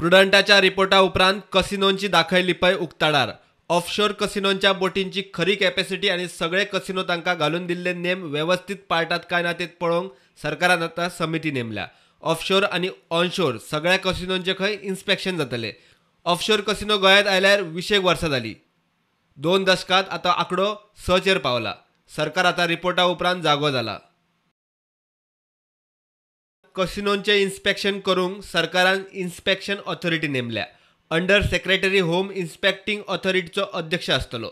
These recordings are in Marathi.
प्रुडंटाच्या रिपोर्टा उपरांत कसिनोंची दाखय लिपय उक्ताडार ऑफशोर कसिनोंच्या बोटींची खरी कॅपेसिटी आणि सगळे कसिनो तांकां घालून दिल्ले नेम व्यवस्थित पाळटात काय ना ते पळोवंक सरकारान आता समिती नेमल्या ऑफशोर आणि ऑनशोर सगळ्या कसिनोंचे खंय इन्स्पेक्शन जातले ऑफशोर कसिनो गोयात आयल्यार विशेक वर्सां जाली दोन दशकात आता आकडो सचेर पावला सरकार आता रिपोर्टा उपरांत जागो जाला कसिनोंचे इन्स्पेक्शन करूंक सरकारान इन्स्पेक्शन ऑथॉरिटी नेमल्या अंडर सेक्रेटरी होम इन्स्पेक्टिंग ऑथॉरिटीचो अध्यक्ष आसतलो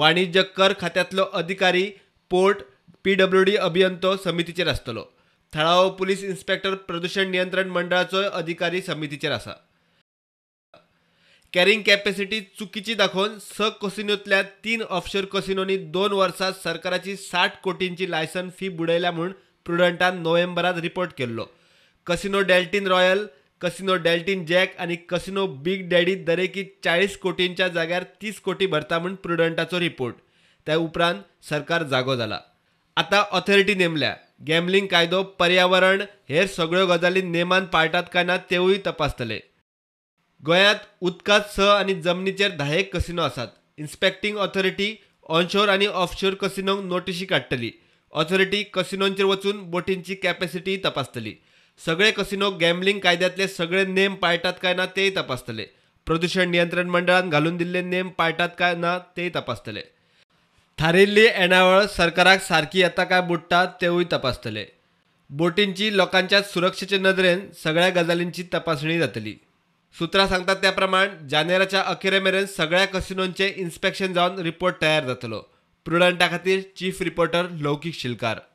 वाणिज्य कर खात्यातलो अधिकारी पोर्ट पी डब्ल्यू डी अभियंतो समितीचेर आसतलो थळावो पुलीस इन्स्पेक्टर प्रदूषण नियंत्रण मंडळाचोय अधिकारी समितीचेर आसा कॅरिंग कॅपेसिटी चुकीची दाखोवन स कसिनोतल्या तीन ऑफशोर कसिनोनी दोन वर्सां सरकाराची साठ कोटींची लायसन फी बुडयल्या म्हूण प्रुडंटान नोव्हेंबरात रिपोर्ट केल्लो casino Deltin Royal casino Deltin Jack आणि कसिनो बीग डॅडी दरेकी चाळीस कोटींच्या जाग्यार तीस कोटी भरता म्हणून प्रुडंटाचो रिपोर्ट त्या उपरांत सरकार जागो झाला आता ऑथॉरिटी नेमल्या गॅमलिंग कायदो पर्यावरण हेर सगळ्यो गजाली नेमान पाळटात काय ना तेवूय तपासतले गोयात उदकात स आणि जमनीचेर धायेक कसिनो आसात इन्स्पेक्टिंग ऑथॉरिटी ऑनशोर आणि ऑफशोर कसिनोक नोटिशी काडटली ऑथॉरिटी कसिनोंचेर वचून बोटींची कॅपॅसिटी तपासतली सगळे कसिनो गॅमलिंग कायद्यातले सगळे नेम पाळटात काय ना ते तपासतले प्रदूषण नियंत्रण मंडळान घालून दिल्ले नेम पाळटात काय ना ते तपासतले थारिल्ली येणावळ सरकाराक सारखी येता काय बुडटा तेवूय तपासतले बोटींची लोकांच्या सुरक्षेचे नदरेन सगळ्या गजालींची तपासणी जातली सुत्रां सांगतात त्या प्रमाण जानेराच्या अखेरे मेरेन सगळ्या कसिनोंचे इन्स्पेक्शन जावन रिपोर्ट तयार जातलो प्रुडंटा खातीर चीफ रिपोर्टर लौकीक शिलकार